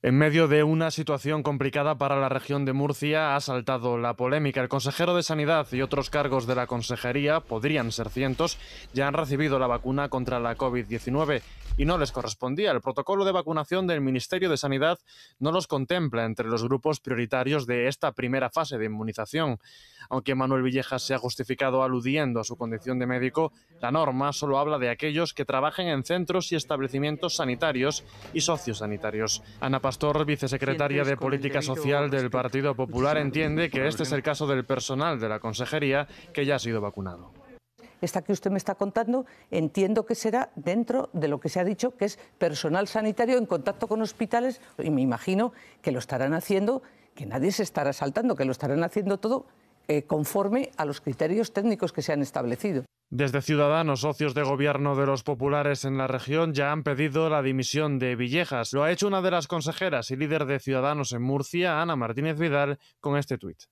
En medio de una situación complicada para la región de Murcia ha saltado la polémica. El consejero de Sanidad y otros cargos de la consejería, podrían ser cientos, ya han recibido la vacuna contra la COVID-19 y no les correspondía. El protocolo de vacunación del Ministerio de Sanidad no los contempla entre los grupos prioritarios de esta primera fase de inmunización. Aunque Manuel Villejas se ha justificado aludiendo a su condición de médico, la norma solo habla de aquellos que trabajen en centros y establecimientos sanitarios y sociosanitarios. Ana Pastor, vicesecretaria de Política Social del Partido Popular, entiende que este es el caso del personal de la consejería que ya ha sido vacunado esta que usted me está contando, entiendo que será dentro de lo que se ha dicho, que es personal sanitario en contacto con hospitales, y me imagino que lo estarán haciendo, que nadie se estará saltando, que lo estarán haciendo todo eh, conforme a los criterios técnicos que se han establecido. Desde Ciudadanos, socios de gobierno de los populares en la región ya han pedido la dimisión de Villejas. Lo ha hecho una de las consejeras y líder de Ciudadanos en Murcia, Ana Martínez Vidal, con este tuit.